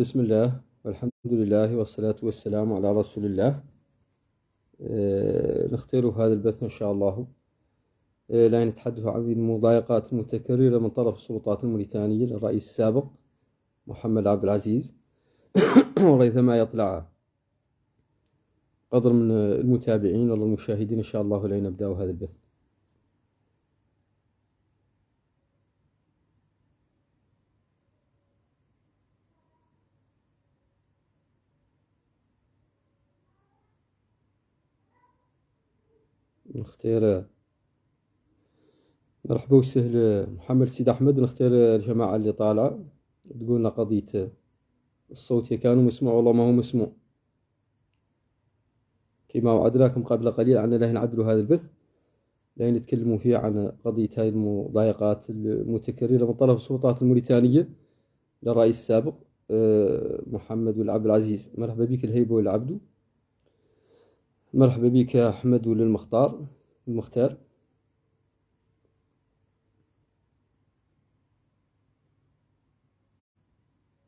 بسم الله والحمد لله والصلاة والسلام على رسول الله نختار هذا البث إن شاء الله لا نتحدث عن المضايقات المتكررة من طرف السلطات الموريتانية للرئيس السابق محمد عبد العزيز وريثما يطلع قدر من المتابعين والمشاهدين إن شاء الله لنبدأ هذا البث نختار مرحبا وسهلا محمد سيد أحمد نختار الجماعة اللي طالعة تقولنا قضية الصوت كانوا مسموع والله ما هو مسموع كما وعدناكم قبل قليل عن لهي نعدلوا هذا البث لهي نتكلموا فيه عن قضية هاي المضايقات المتكررة من طرف السلطات الموريتانية للرئيس السابق آه، محمد والعبد العزيز مرحبا بك الهيبة والعبدو مرحبا بك أحمد وللمختار المختار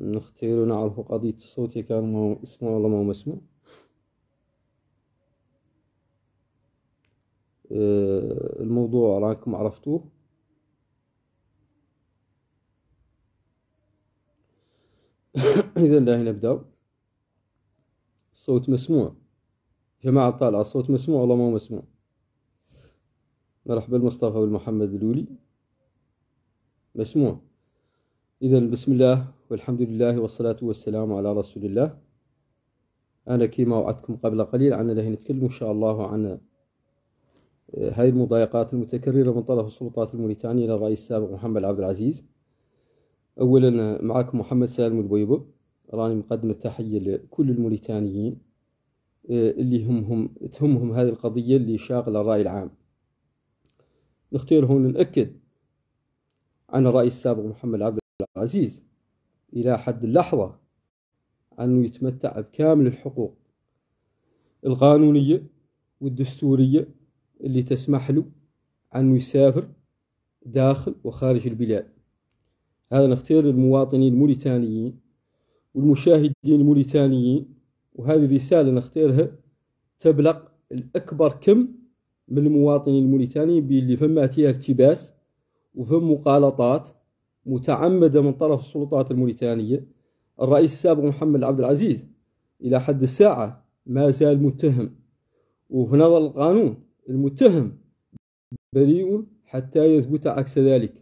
نختار نعرف قضية الصوت كان ما هو آه، مسموع ولا ما هو مسموع الموضوع راكم عرفتوه إذا داهي نبدأ الصوت مسموع جماعة طالع الصوت مسموع ولا ما هو مسموع مرحبا مصطفى والمحمد الولي مسموع إذا بسم الله والحمد لله والصلاة والسلام على رسول الله أنا كما وعدتكم قبل قليل الله نتكلم إن شاء الله عن آه، هذه المضايقات المتكررة من طرف السلطات الموريتانية للرئيس السابق محمد عبد العزيز أولا آه، معكم محمد سالم البويبو راني مقدم التحية لكل الموريتانيين آه، اللي هم هم تهمهم هذه القضية اللي شاغلة الرأي العام نختار هون نأكد عن الرئيس السابق محمد عبد العزيز إلى حد اللحظة أنه يتمتع بكامل الحقوق القانونية والدستورية اللي تسمح له أنه يسافر داخل وخارج البلاد هذا نختار المواطنين الموريتانيين والمشاهدين الموريتانيين وهذه الرسالة نختارها تبلغ الأكبر كم من المواطنين الموريتاني باللي فما فيها التباس وفم مقالطات متعمدة من طرف السلطات الموريتانية الرئيس السابق محمد عبد العزيز إلى حد الساعة ما زال متهم وفي نظر القانون المتهم بريء حتى يثبت عكس ذلك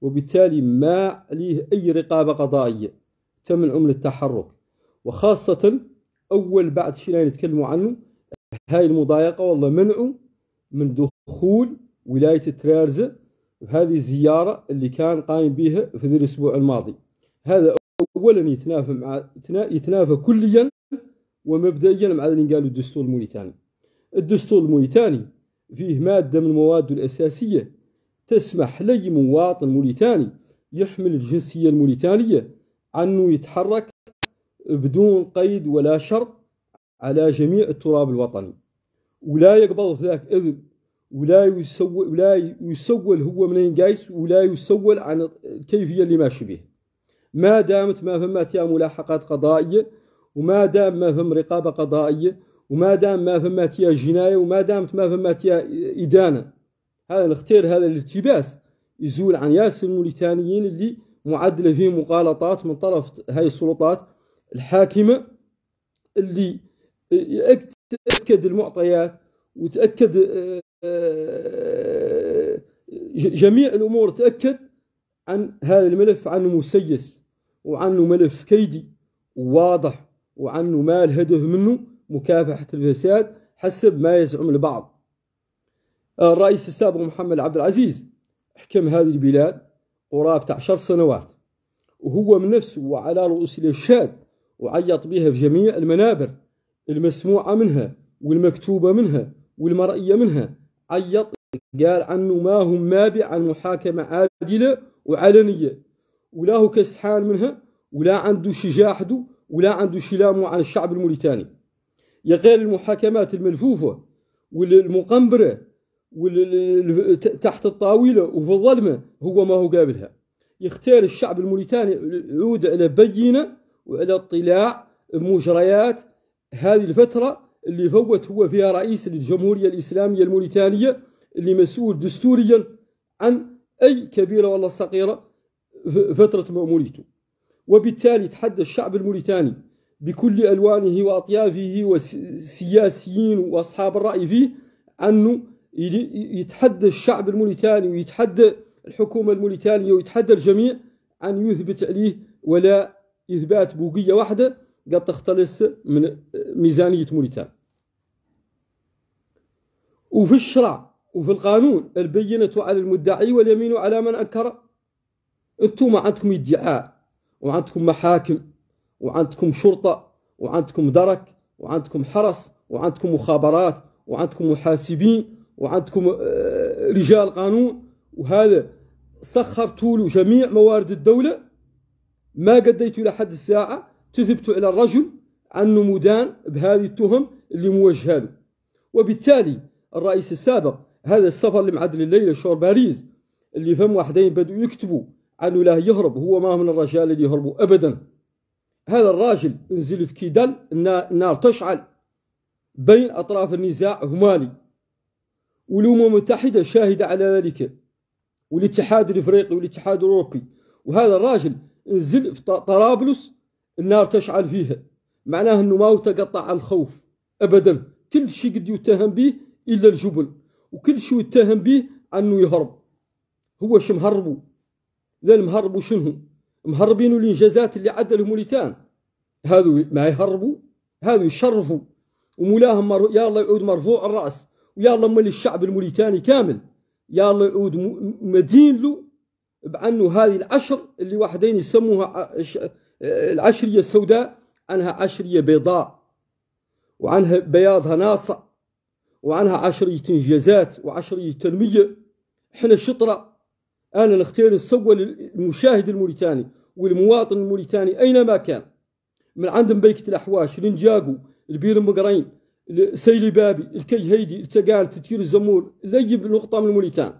وبالتالي ما عليه أي رقابة قضائية تم من التحرك وخاصة أول بعد شيء نتكلموا عنه هاي المضايقة والله منعوا من دخول ولاية ترارزة بهذه الزيارة اللي كان قايم بها في ذي الأسبوع الماضي هذا أولا يتنافى مع يتنافى كليا ومبدئيا مع اللي قالوا الدستور الموريتاني الدستور الموريتاني فيه مادة من المواد الأساسية تسمح لأي مواطن موريتاني يحمل الجنسية الموريتانية أنه يتحرك بدون قيد ولا شرط على جميع التراب الوطني ولا يقبض ذاك إذن ولا يسول ولا يسول هو منين جايس ولا يسول عن الكيفية اللي ماشي به ما دامت ما فما تيا ملاحقات قضائية وما دام ما فم رقابة قضائية وما دام ما فما تيا جناية وما دامت ما فما تيا إدانة هذا الاختير هذا الالتباس يزول عن ياسر الموريتانيين اللي معدلة فيه مغالطات من طرف هاي السلطات الحاكمة اللي تاكد المعطيات وتاكد آه، آه، جميع الامور تاكد عن هذا الملف عنه مسيس وعنه ملف كيدي واضح وعنه ما الهدف منه مكافحه الفساد حسب ما يزعم البعض الرئيس السابق محمد عبد العزيز حكم هذه البلاد قرابة عشر سنوات وهو من نفسه وعلى رؤوس الإرشاد وعيط بها في جميع المنابر المسموعة منها والمكتوبة منها والمرئية منها عيط قال عنه ما هم ما عن محاكمة عادلة وعلنية ولا هو كسحان منها ولا عنده شي جاحده ولا عنده شي عن الشعب الموريتاني يا غير المحاكمات الملفوفة والمقنبرة تحت الطاولة وفي الظلمة هو ما هو قابلها يختار الشعب الموريتاني عود إلى بينة وإلى اطلاع بمجريات هذه الفترة اللي فوت هو فيها رئيس للجمهورية الإسلامية الموريتانية اللي مسؤول دستوريا عن أي كبيرة ولا صغيرة فترة مأموريته وبالتالي تحدى الشعب الموريتاني بكل ألوانه وأطيافه والسياسيين وأصحاب الرأي فيه أنه يتحدى الشعب الموريتاني ويتحدى الحكومة الموريتانية ويتحدى الجميع أن يثبت عليه ولا إثبات بوقية واحدة قد تختلس من ميزانية موريتانيا وفي الشرع وفي القانون البينة على المدعي واليمين على من أنكر أنتم عندكم ادعاء وعندكم محاكم وعندكم شرطة وعندكم درك وعندكم حرس وعندكم مخابرات وعندكم محاسبين وعندكم آه، رجال قانون وهذا سخرتوا له جميع موارد الدولة ما قديتوا لحد الساعة تثبت على الرجل مدان بهذه التهم اللي موجهه له وبالتالي الرئيس السابق هذا السفر لمعدل الليلة شور باريس اللي فهم واحدين بدوا يكتبوا عنه لا يهرب هو ما من الرجال اللي يهربوا أبدا هذا الراجل انزل في كيدل النار تشعل بين أطراف النزاع همالي والأمم المتحدة شاهدة على ذلك والاتحاد الإفريقي والاتحاد الأوروبي وهذا الراجل انزل في طرابلس النار تشعل فيها معناه أنه ما تقطع الخوف أبدا كل شيء قد يتهم به إلا الجبن وكل شيء يتهم به أنه يهرب هو شو مهربوا ذا المهربوا شنو مهربين الإنجازات اللي عدلهم الإتان هذو ما يهربوا هذو يشرفوا ومولاهم مر... يا الله يعود مرفوع الرأس ويا الله مولي الشعب الموريتاني كامل يا الله يعود مدين له بأنه هذه العشر اللي واحدين يسموها العشرية السوداء عنها عشرية بيضاء وعنها بياضها ناصع وعنها عشرية إنجازات وعشرية تنمية احنا الشطرة أنا نختار نسوى للمشاهد الموريتاني والمواطن الموريتاني أينما كان من عند مبيكة الأحواش لنجاقو البير مقرين سيلي بابي الكي هيدي التقال تتير الزمور ليب نقطة من الموريتان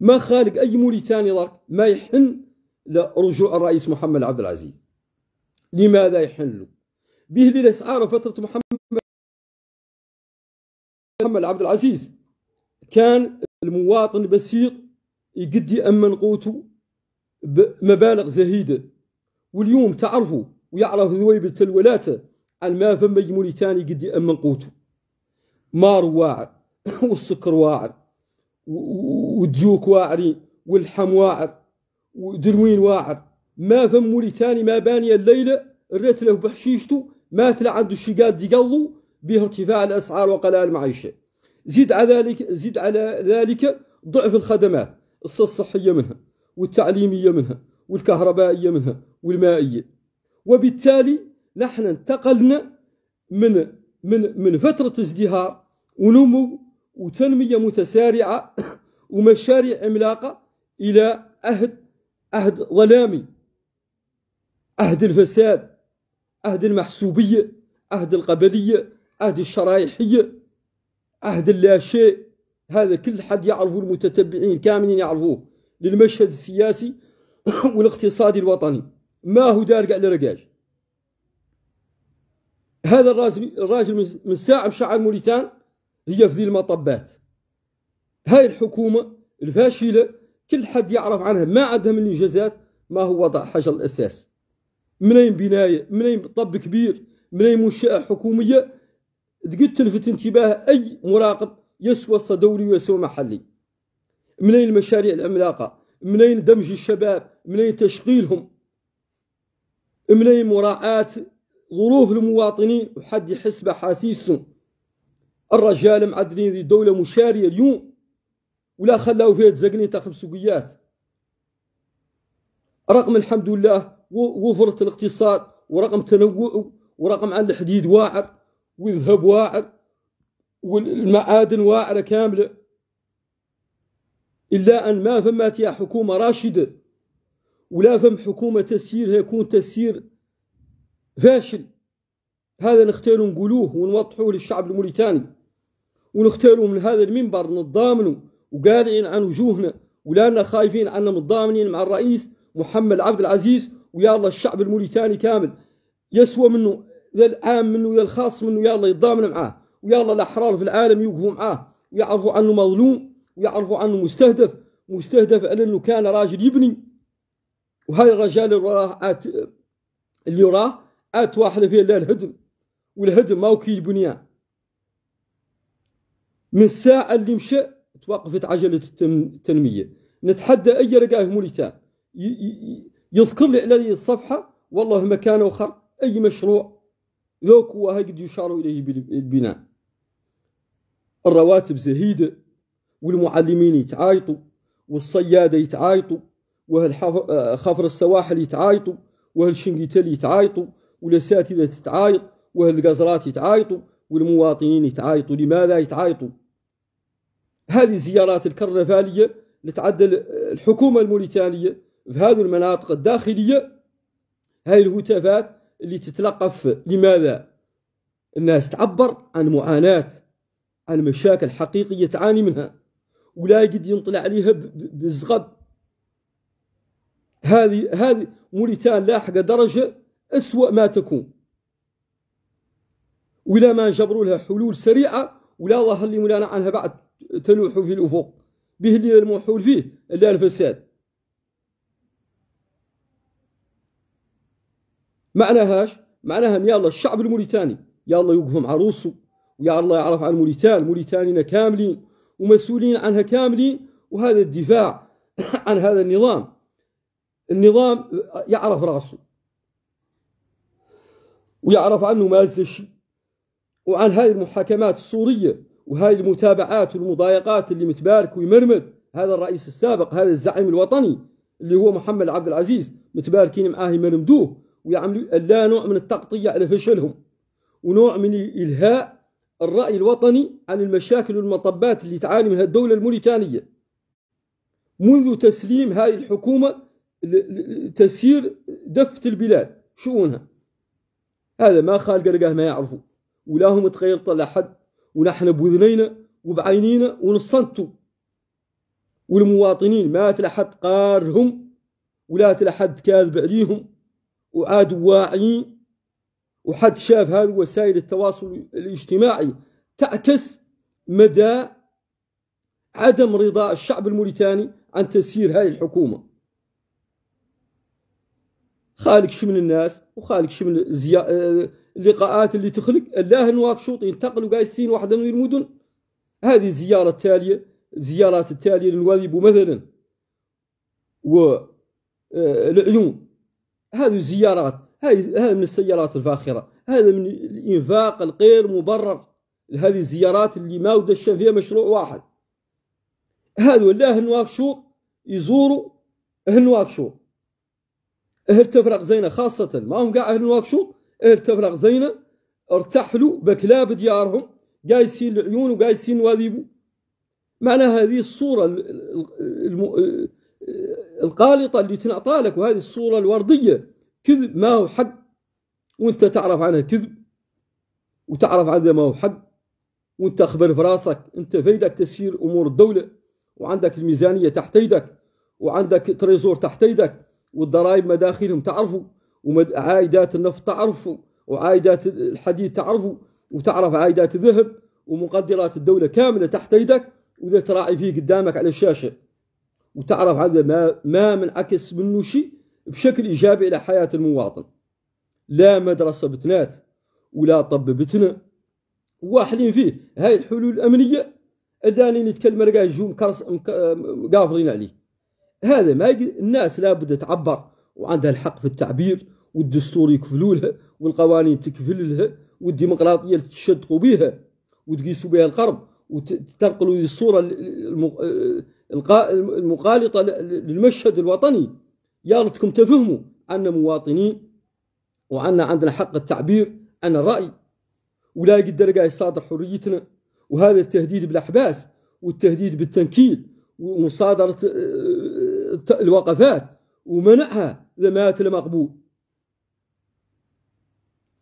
ما خالق أي موريتاني ما يحن لرجوع الرئيس محمد عبد العزيز لماذا يحل به للإسعار فترة محمد محمد عبد العزيز كان المواطن البسيط يقد يأمن قوته بمبالغ زهيدة واليوم تعرفوا ويعرف ذويبة الولاته عن ما فما موريتاني قد يأمن قوته مار واعر والسكر واعر والديوك واعرين واللحم واعر ودروين واعر ما فم موريتاني ما باني الليلة ريت له بحشيشته مات لعند الشقاد ديقلو به ارتفاع الأسعار وقلاء المعيشة زيد على ذلك زيد على ذلك ضعف الخدمات الصحية منها والتعليمية منها والكهربائية منها والمائية وبالتالي نحن انتقلنا من من من فترة ازدهار ونمو وتنمية متسارعة ومشاريع عملاقة إلى عهد عهد ظلامي عهد الفساد عهد المحسوبية عهد القبلية عهد الشرايحية عهد اللاشيء هذا كل حد يعرفه المتتبعين كاملين يعرفوه للمشهد السياسي والاقتصادي الوطني ما هو دارق على رقاش هذا الراجل من ساعة شعر موريتان هي في ذي المطبات هاي الحكومة الفاشلة كل حد يعرف عنها ما عندها من إنجازات ما هو وضع حجر الأساس منين بناية منين طب كبير منين منشأة حكومية تقد تلفت انتباه أي مراقب يسوى دولي ويسوى محلي منين المشاريع العملاقة منين دمج الشباب منين تشغيلهم منين مراعاة ظروف المواطنين وحد يحس بحاسيسهم الرجال معدلين ذي دولة مشارية اليوم ولا خلاو فيها تزقني تاخذ سوقيات رغم الحمد لله ووفرة الاقتصاد ورقم تنوعه ورقم عن الحديد واعر والذهب واعر والمعادن واعرة كاملة إلا أن ما فمات يا حكومة راشدة ولا فم حكومة تسييرها يكون تسيير فاشل هذا نختاروا نقولوه ونوضحوه للشعب الموريتاني ونختاروا من هذا المنبر نتضامنوا وقالعين عن وجوهنا ولا خايفين عنا متضامنين مع الرئيس محمد عبد العزيز ويا الله الشعب الموريتاني كامل يسوى منه ذا العام منه يا الخاص منه يا الله يتضامن معاه ويا الله الأحرار في العالم يوقفوا معاه ويعرفوا عنه مظلوم ويعرفوا عنه مستهدف مستهدف على أنه كان راجل يبني وهاي الرجال اللي وراه آت اللي وراه آت واحدة فيه لا الهدم والهدم ما كي البنيان من الساعة اللي مشى توقفت عجلة التنمية نتحدى أي رقاه موريتان يذكر لي على هذه الصفحة والله مكان آخر أي مشروع ذوك قد يشار إليه بالبناء الرواتب زهيدة والمعلمين يتعايطوا والصيادة يتعايطوا وهل خفر السواحل يتعايطوا وهل شنقيتال يتعايطوا والأساتذة تتعايط وهل القزرات يتعايطوا والمواطنين يتعايطوا لماذا يتعايطوا هذه الزيارات الكرنفالية لتعدل الحكومة الموريتانية في هذه المناطق الداخلية هاي الهتافات اللي تتلقف لماذا الناس تعبر عن معاناة عن مشاكل حقيقية تعاني منها ولا يقدر ينطلع عليها بالزغب هذه هذه موريتان لاحقة درجة أسوأ ما تكون ولا ما نجبروا لها حلول سريعة ولا ظهر لي مولانا عنها بعد تلوح في الأفق به اللي المحول فيه إلا الفساد معناهاش معناها ان يلا الشعب الموريتاني يلا يوقفهم عروسه ويا الله يعرف عن موريتان موريتانينا كاملين ومسؤولين عنها كاملين وهذا الدفاع عن هذا النظام النظام يعرف راسه ويعرف عنه ما شيء وعن هذه المحاكمات السورية وهذه المتابعات والمضايقات اللي متبارك ويمرمد هذا الرئيس السابق هذا الزعيم الوطني اللي هو محمد عبد العزيز متباركين معاه يمرمدوه ويعملوا لا نوع من التغطية على فشلهم ونوع من إلهاء الرأي الوطني عن المشاكل والمطبات اللي تعاني منها الدولة الموريتانية منذ تسليم هذه الحكومة تسير دفت البلاد شؤونها هذا ما خال قلقاه ما يعرفوا ولا هم تخيلت لحد ونحن بوذنينا وبعينينا ونصنتوا والمواطنين ما تلحد قارهم ولا تلحد كاذب عليهم وآد واعي وحد شاف هذه وسائل التواصل الاجتماعي تعكس مدى عدم رضا الشعب الموريتاني عن تسيير هذه الحكومة خالق شمن الناس وخالق شمن زي... آه، اللقاءات اللي تخلق الله نواكشوط انتقلوا قايسين واحدة من المدن هذه الزيارة التالية الزيارات التالية للوالي مثلا والعيون آه، هذه زيارات هذه من السيارات الفاخرة هذا من الإنفاق الغير مبرر هذه الزيارات اللي ما ودش فيها مشروع واحد هذا ولا هنواكشو يزوروا هنواكشو أهل تفرق زينة خاصة ما هم قاع أهل نواكشو أهل تفرق زينة ارتحلوا بكلاب ديارهم قايسين العيون وقايسين واذيبوا معنى هذه الصورة القالطة اللي تنعطى لك وهذه الصورة الوردية كذب ما هو حق وانت تعرف عنها كذب وتعرف عنها ما هو حق وانت اخبر في راسك انت في تسير امور الدولة وعندك الميزانية تحت يدك وعندك تريزور تحت يدك والضرائب مداخلهم تعرفوا وعائدات النفط تعرفوا وعائدات الحديد تعرفوا وتعرف عائدات الذهب ومقدرات الدولة كاملة تحت يدك وإذا تراعي فيه قدامك على الشاشة وتعرف هذا ما, ما منعكس منه شيء بشكل إيجابي على حياة المواطن لا مدرسة بتنات ولا طب بتنا واحلين فيه هاي الحلول الأمنية اللي نتكلم رجال جو مكرس مقافلين عليه هذا ما الناس لابد تعبر وعندها الحق في التعبير والدستور يكفلولها والقوانين لها والديمقراطية تشدقوا بها وتقيسوا بها القرب وتنقل الصورة المقالطة للمشهد الوطني يا ريتكم تفهموا أن مواطنين وأن عندنا حق التعبير عن الرأي ولا يقدر قاعد يصادر حريتنا وهذا التهديد بالأحباس والتهديد بالتنكيل ومصادرة آه، الوقفات ومنعها إذا مات المقبول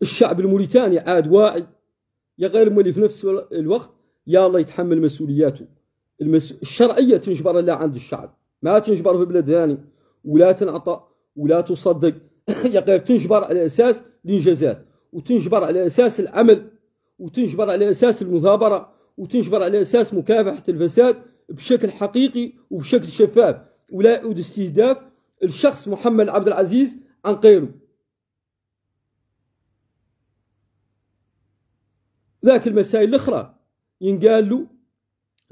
الشعب الموريتاني عاد واعي يا غير ملي في نفس الوقت يا الله يتحمل مسؤولياته المس... الشرعيه تنجبر لا عند الشعب ما تنجبر في بلاد ثاني ولا تنعطى ولا تصدق يا غير تنجبر على اساس الانجازات وتنجبر على اساس العمل وتنجبر على اساس المثابره وتنجبر على اساس مكافحه الفساد بشكل حقيقي وبشكل شفاف ولا يعود استهداف الشخص محمد عبد العزيز عن غيره ذاك المسائل الاخرى ينقال له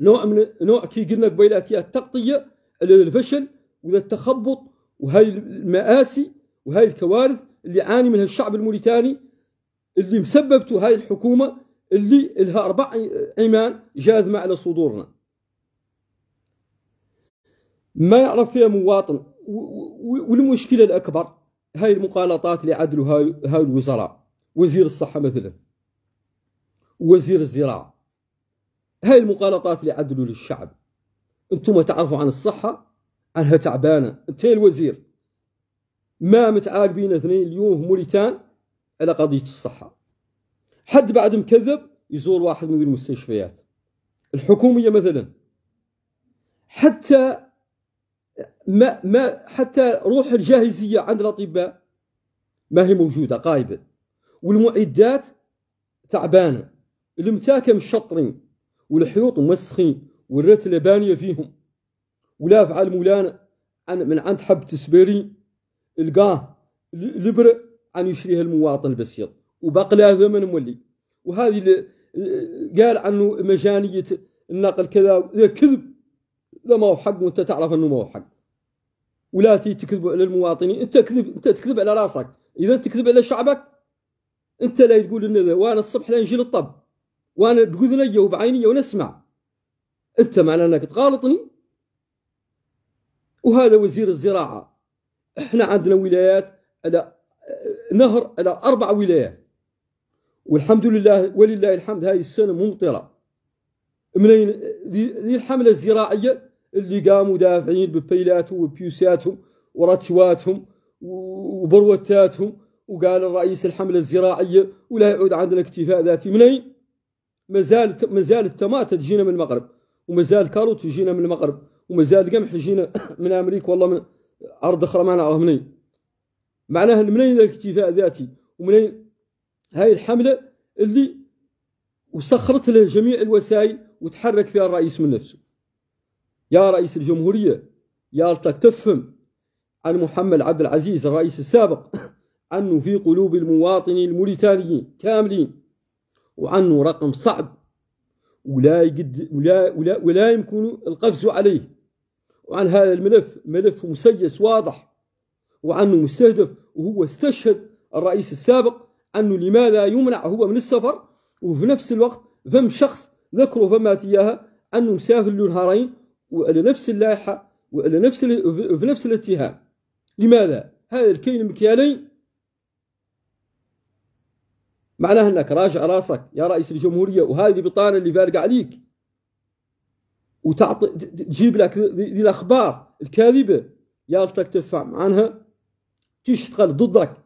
نوع من نوع كي قلنا قبيلات التغطيه للفشل وللتخبط وهاي المآسي وهاي الكوارث اللي عاني منها الشعب الموريتاني اللي مسببته هاي الحكومه اللي لها اربع عمان جاذمه على صدورنا. ما يعرف فيها مواطن والمشكله الاكبر هاي المقالطات اللي عدلوا هاي الوزراء وزير الصحه مثلا وزير الزراعه هاي المغالطات اللي عدلوا للشعب انتم تعرفوا عن الصحة عنها تعبانة انت الوزير ما متعاقبين اثنين اليوم موريتان على قضية الصحة حد بعد مكذب يزور واحد من المستشفيات الحكومية مثلا حتى ما ما حتى روح الجاهزية عند الأطباء ما هي موجودة قايبة والمعدات تعبانة المتاكم الشطرين والحيوط موسخين والرتلة بانية فيهم ولاف على مولانا عن من عند حبة سبيري القاه لبر عن يشريها المواطن البسيط وبقلها ثمن مولي وهذه قال عنه مجانية النقل كذا كذب لا ما هو حق وانت تعرف انه ما هو حق ولا تكذب على المواطنين انت تكذب انت تكذب على راسك اذا تكذب على شعبك انت لا تقول انه وانا الصبح لا نجي للطب وانا بقذني وبعيني ونسمع انت معنى انك تغالطني وهذا وزير الزراعه احنا عندنا ولايات على نهر على اربع ولايات والحمد لله ولله الحمد هذه السنه ممطره منين ذي الحمله الزراعيه اللي قاموا دافعين ببيلاتهم وبيوساتهم ورتشواتهم وبروتاتهم وقال الرئيس الحمله الزراعيه ولا يعود عندنا اكتفاء ذاتي منين؟ مازال مازال الطماطم تجينا من المغرب ومازال الكاروت يجينا من المغرب ومازال القمح يجينا من امريكا والله من ارض اخرى ما نعرف منين معناها منين الاكتفاء ذاتي ومنين هاي الحمله اللي وسخرت له جميع الوسائل وتحرك فيها الرئيس من نفسه يا رئيس الجمهوريه يا تفهم عن محمد عبد العزيز الرئيس السابق أنه في قلوب المواطنين الموريتانيين كاملين وأنه رقم صعب ولا يقد ولا ولا ولا يمكن القفز عليه وعن هذا الملف ملف مسيس واضح وعنه مستهدف وهو استشهد الرئيس السابق أنه لماذا يمنع هو من السفر وفي نفس الوقت فم شخص ذكره فما تياها أنه مسافر لنهارين وعلى نفس اللائحة وعلى نفس في نفس الاتهام لماذا؟ هذا الكيل مكيالين معناها انك راجع راسك يا رئيس الجمهوريه وهذه البطانه اللي فارقه عليك وتعطي تجيب لك ذي الاخبار الكاذبه يالتك تدفع عنها تشتغل ضدك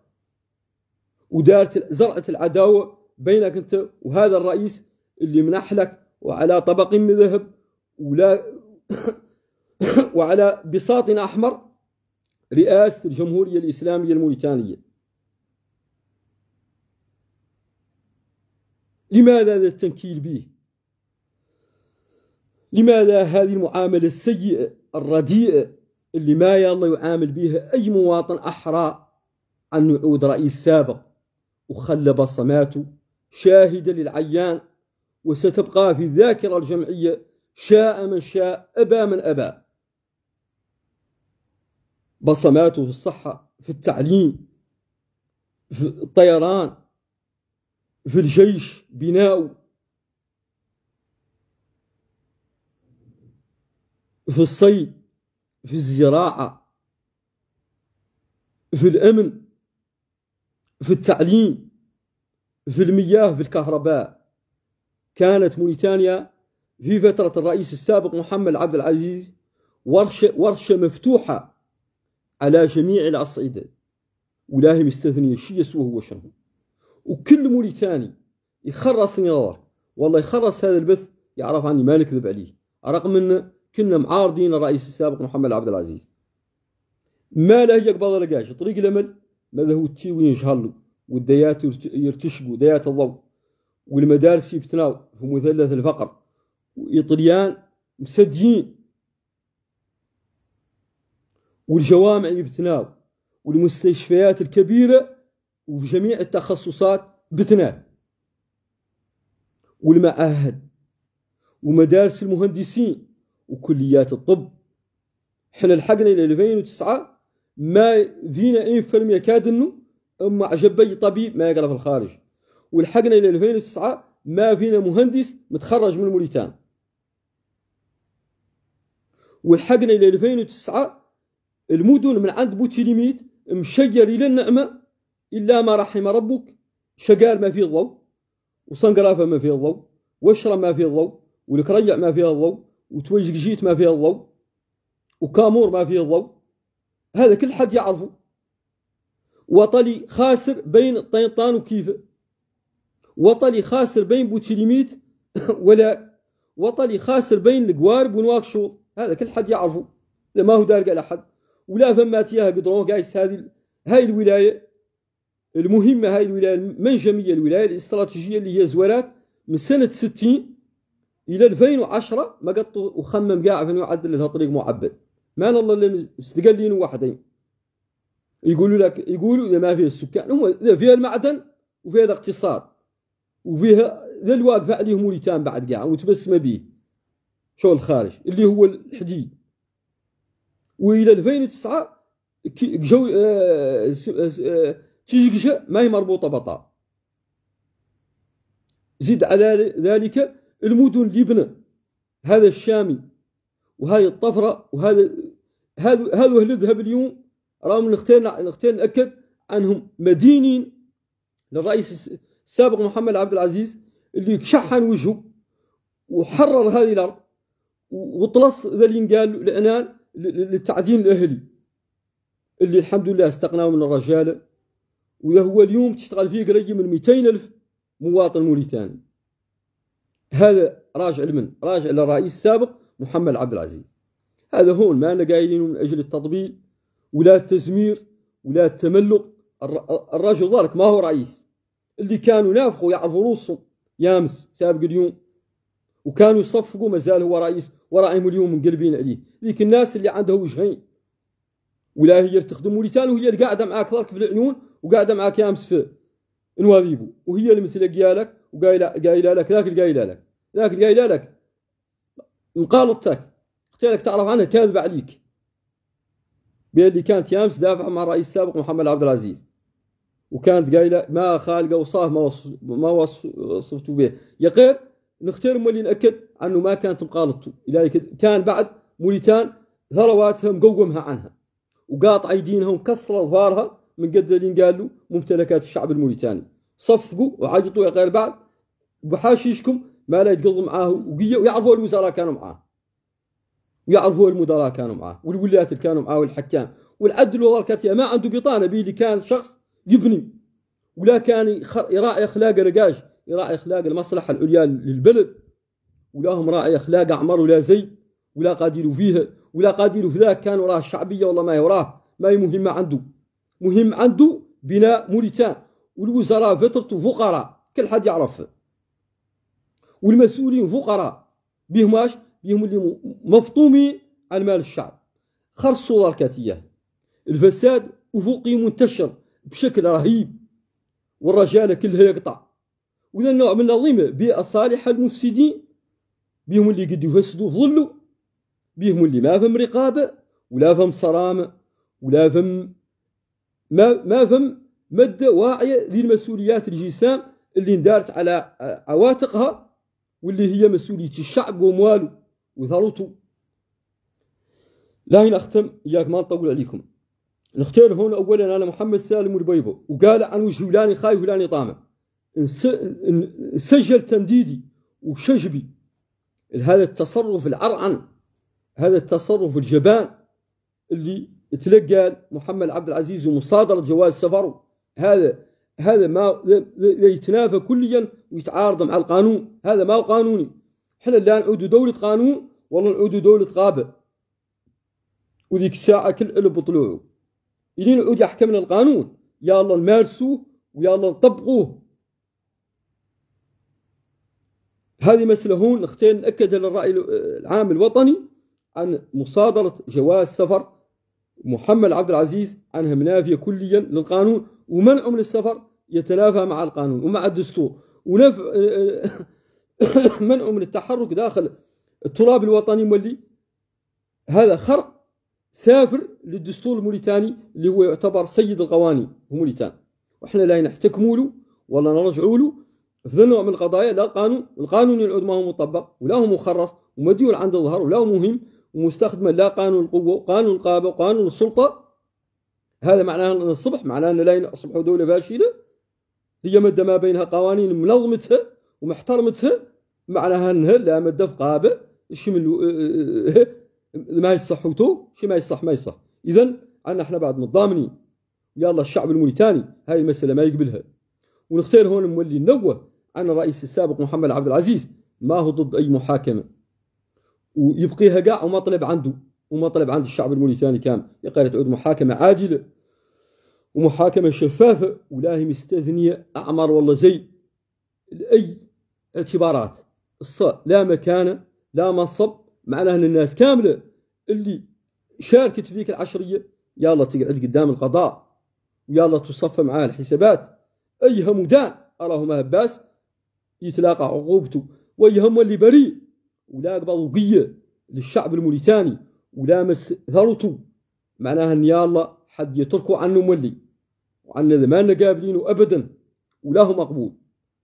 ودارت زرعت العداوه بينك انت وهذا الرئيس اللي منح لك وعلى طبق من ذهب ولا وعلى بساط احمر رئاسه الجمهوريه الاسلاميه الموريتانيه لماذا هذا التنكيل به لماذا هذه المعاملة السيئة الرديئة اللي ما يلا يعامل بها أي مواطن أحرى عن نعود رئيس سابق وخلى بصماته شاهدة للعيان وستبقى في الذاكرة الجمعية شاء من شاء أبى من أبى بصماته في الصحة في التعليم في الطيران في الجيش بناؤه في الصيد في الزراعة في الأمن في التعليم في المياه في الكهرباء كانت موريتانيا في فترة الرئيس السابق محمد عبد العزيز ورشة, ورشة مفتوحة على جميع الأصعدة ولاهم مستثنية الشيس وهو شنو وكل موريتاني يخرصني يدور والله يخرص هذا البث يعرف عني ما نكذب عليه رغم ان كنا معارضين الرئيس السابق محمد عبد العزيز ما لهجة قبل لقاش طريق الامل ماذا هو تشي وينجهر والديات يرتشقوا ديات الضوء والمدارس يبتناو في مثلث الفقر وإطريان مسجين والجوامع يبتناو والمستشفيات الكبيرة وجميع التخصصات بتنال والمعاهد ومدارس المهندسين وكليات الطب حنا لحقنا الى 2009 ما فينا ان فيلم يكاد انه اما عجب اي طبيب ما يقرا في الخارج ولحقنا الى 2009 ما فينا مهندس متخرج من موريتان ولحقنا الى 2009 المدن من عند بوتيليميت مشير الى النعمه إلا ما رحم ربك شقال ما فيه الضوء وصنقرافة ما فيه الضوء وشرة ما فيه الضوء والكريع ما فيها الضوء وتوججيت ما فيها الضوء وكامور ما فيه الضوء هذا كل حد يعرفه وطلي خاسر بين طينطان وكيفه وطلي خاسر بين بوتشليميت ولا وطلي خاسر بين القوارب ونواكشور هذا كل حد يعرفه ما هو دارق على حد ولا فما قدرون قايس هذه هاي الولايه المهمة هاي الولاية المنجمية الولاية الاستراتيجية اللي هي زوالات من سنة 60 إلى 2010 ما قط وخمم كاع فين يعدل لها طريق معبد ما الله اللي مستقلين وحدين يقولوا لك يقولوا إذا ما فيه السكان هو إذا فيها المعدن وفيها الاقتصاد وفيها ذا الواقف عليه موريتان بعد كاع وتبسم به شغل الخارج اللي هو الحديد والى 2009 جو آه, آه، تيجيكشا ما هي مربوطة بطا زيد على ذلك المدن لبنى هذا الشامي وهذه الطفرة وهذا هذو هذو أهل الذهب اليوم راهم نختار نختار نأكد أنهم مدينين للرئيس السابق محمد عبد العزيز اللي شحن وجهه وحرر هذه الأرض وطلص ذا اللي قال العنان للتعدين الأهلي اللي الحمد لله استقناه من الرجاله وهو اليوم تشتغل فيه قريب من 200 ألف مواطن موريتاني هذا راجع لمن؟ راجع للرئيس السابق محمد عبد العزيز هذا هون ما أنا قايلينه من أجل التطبيل ولا التزمير ولا التملق الرجل ذلك ما هو رئيس اللي كانوا نافخوا يعرفوا روسهم يامس سابق اليوم وكانوا يصفقوا مازال هو رئيس ورأيهم اليوم منقلبين عليه ذيك الناس اللي عنده وجهين ولا هي تخدم وليتان وهي قاعده معاك ضرك في العيون وقاعده معاك يامس في نواذيبو وهي اللي مثل قيالك وقايله قايله لك ذاك القايله لك ذاك القايله لك مقالطتك لك تعرف عنها كاذب عليك بيلي كانت يامس دافعه مع الرئيس السابق محمد عبد العزيز وكانت قايله ما خالقه وصاه ما وصف ما وصفته به يقير نختار مولي ناكد انه ما كانت مقالطته الى كان بعد موريتان ثرواتها مقومها عنها وقاطع ايدينها ومكسره ظهرها من قد اللي قالوا ممتلكات الشعب الموريتاني صفقوا وعاجطوا غير بعض بحاشيشكم ما لا يتقضوا معاه ويعرفوا الوزراء كانوا معاه ويعرفوا المدراء كانوا معاه والولايات اللي كانوا معاه والحكام والعدل والركات ما عنده بطانه به اللي كان شخص يبني ولا كان يراعي اخلاق رقاش يراعي اخلاق المصلحه العليا للبلد ولا هم راعي اخلاق اعمار ولا زي ولا قادر فيه ولا قادر في ذاك كان وراه الشعبيه والله ما يراه وراه ما هي مهمه عنده مهم عنده بناء موريتان والوزراء فترته فقراء كل حد يعرف والمسؤولين فقراء بهم اش بهم اللي مفطومين على مال الشعب خرصوا ركاتيه الفساد افقي منتشر بشكل رهيب والرجال كلها يقطع وذا النوع من النظيمه بيئه صالحه للمفسدين بهم اللي قد يفسدوا ظلوا بهم اللي ما فم رقاب ولا فم صرام ولا فم ما ما فم مد واعية للمسؤوليات الجسام اللي اندارت على عواتقها واللي هي مسؤولية الشعب وأمواله وثروته لا نختم إياك ما نطول عليكم نختار هون أولا على محمد سالم البيبو وقال عن وجه ولاني خايف ولاني طامع سجل تمديدي وشجبي لهذا التصرف العرعن هذا التصرف الجبان اللي تلقى محمد عبد العزيز ومصادرة جواز سفره هذا هذا ما يتنافى كليا ويتعارض مع القانون هذا ما هو قانوني احنا لا نعود دولة قانون ولا نعود دولة غابة وذيك الساعة كل قلب وطلوعه إلين نعود يحكمنا القانون يا الله نمارسوه ويا الله نطبقوه هذه مسألة هون نختار نأكد للرأي العام الوطني عن مصادرة جواز سفر محمد عبد العزيز عنها منافية كليا للقانون ومنعه من السفر يتلافى مع القانون ومع الدستور ونف منعه من التحرك داخل التراب الوطني مولي هذا خرق سافر للدستور الموريتاني اللي هو يعتبر سيد القوانين في موريتان واحنا لا نحتكموا له ولا نرجعوا له في نوع من القضايا لا القانون القانون يعود ما هو مطبق ولا هو مخرص ومديول عند الظهر ولا هو مهم ومستخدمة لا قانون القوة وقانون القابة وقانون السلطة هذا معناه أن الصبح معناه أن لا يصبح دولة فاشلة هي مادة ما بينها قوانين منظمتها ومحترمتها معناها أنها لا مادة في قابة شي من آه، آه، آه، ما يصح وتو شي ما يصح ما يصح إذا عندنا احنا بعد متضامنين يلا الشعب الموريتاني هاي المسألة ما يقبلها ونختار هون مولي النوة عن الرئيس السابق محمد عبد العزيز ما هو ضد أي محاكمة ويبقيها كاع ومطلب عنده ومطلب عند الشعب الموريتاني كامل يقال تعود محاكمه عادله ومحاكمه شفافه ولا هي مستثنيه اعمر والله زي لاي اعتبارات لا مكانه لا منصب معناه ان الناس كامله اللي شاركت في ذيك العشريه يلا تقعد قدام القضاء ويلا تصفى معاه الحسابات مدان اراه ما باس يتلاقى عقوبته ويهم اللي بريء ولا قبلوقية للشعب الموريتاني ولا ثروته معناها ان يلا حد يتركوا عنه ملي وعن ما قابلينه ابدا ولا هو مقبول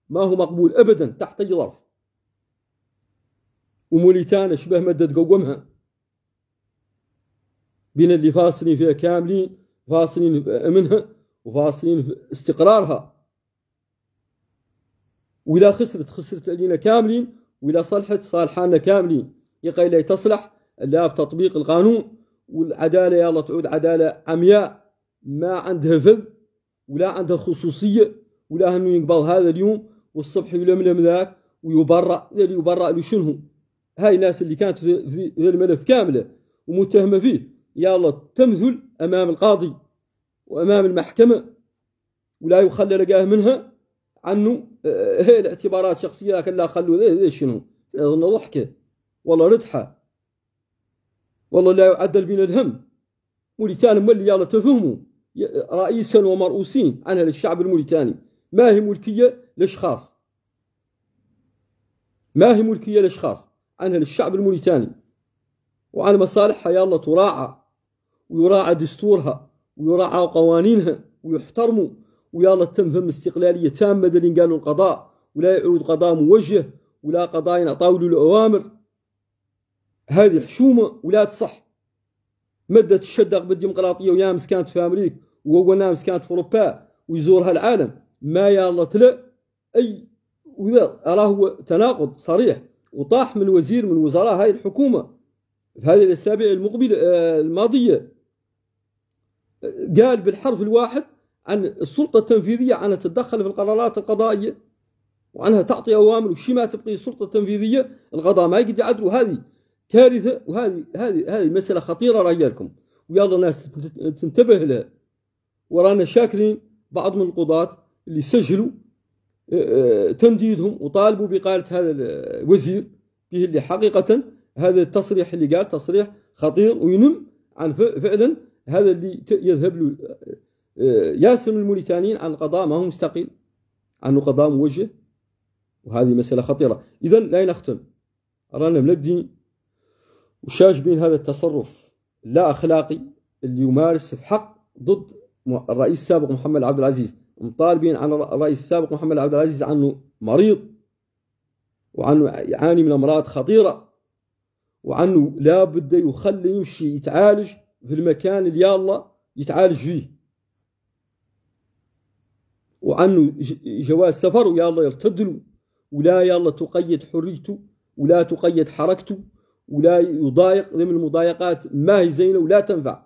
ما هو مقبول ابدا تحت اي ظرف وموريتانيا شبه مدة تقومها بين اللي فاصلين فيها كاملين فاصلين في امنها وفاصلين في استقرارها واذا خسرت خسرت علينا كاملين وإلى صلحت صالحانا كاملين يقى تصلح لا بتطبيق القانون والعدالة الله تعود عدالة عمياء ما عندها فذ ولا عندها خصوصية ولا أنه يقبل هذا اليوم والصبح يلملم ذاك ويبرأ ذلك يبرأ لشنه هاي الناس اللي كانت في ذي الملف كاملة ومتهمة فيه الله تمثل أمام القاضي وأمام المحكمة ولا يخلى لقاه منها عنه آه، هي الاعتبارات شخصية كلا خلوا ذي شنو ضحكة والله ردحة والله لا يعدل بين الهم موريتاني مولي يلا تفهموا رئيسا ومرؤوسين عنها للشعب الموريتاني ما هي ملكية لأشخاص ما هي ملكية لأشخاص عنها للشعب الموريتاني وعن مصالحها يلا تراعى ويراعى دستورها ويراعى قوانينها ويحترموا ويلا تم فهم استقلالية تامة اللي قالوا القضاء ولا يعود قضاء موجه ولا قضاء ينعطاو الأوامر هذه الحشومة ولا تصح ماده الشدة بالديمقراطية ويامس كانت في أمريكا وهو نامس كانت في أوروبا ويزورها العالم ما يلا تلا أي وذا هو تناقض صريح وطاح من وزير من وزراء هذه الحكومة في هذه الأسابيع المقبلة آه، الماضية قال بالحرف الواحد عن السلطة التنفيذية عنها تتدخل في القرارات القضائية وعنها تعطي أوامر وشي ما تبقي السلطة التنفيذية القضاء ما يقدر يعدل وهذه كارثة وهذه هذه هذه مسألة خطيرة رجالكم ويلا الناس تنتبه لها ورانا شاكرين بعض من القضاة اللي سجلوا تنديدهم وطالبوا بقالة هذا الوزير فيه اللي حقيقة هذا التصريح اللي قال تصريح خطير وينم عن فعلا هذا اللي يذهب له آه، من الموريتانيين عن قضاء ما هو مستقل عنه قضاء موجه وهذه مسألة خطيرة إذا لا نختم رانا ملدين بين هذا التصرف لا أخلاقي اللي يمارس في حق ضد الرئيس السابق محمد عبد العزيز مطالبين عن الرئيس السابق محمد عبد العزيز عنه مريض وعنه يعاني من أمراض خطيرة وعنه لا بده يخلي يمشي يتعالج في المكان اللي يا الله يتعالج فيه وعنه جواز سفر ويا الله يرتد ولا يا الله تقيد حريته ولا تقيد حركته ولا يضايق ضمن المضايقات ما هي زينه ولا تنفع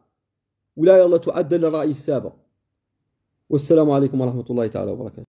ولا يا الله تعدل الراي السابق والسلام عليكم ورحمة الله تعالى وبركاته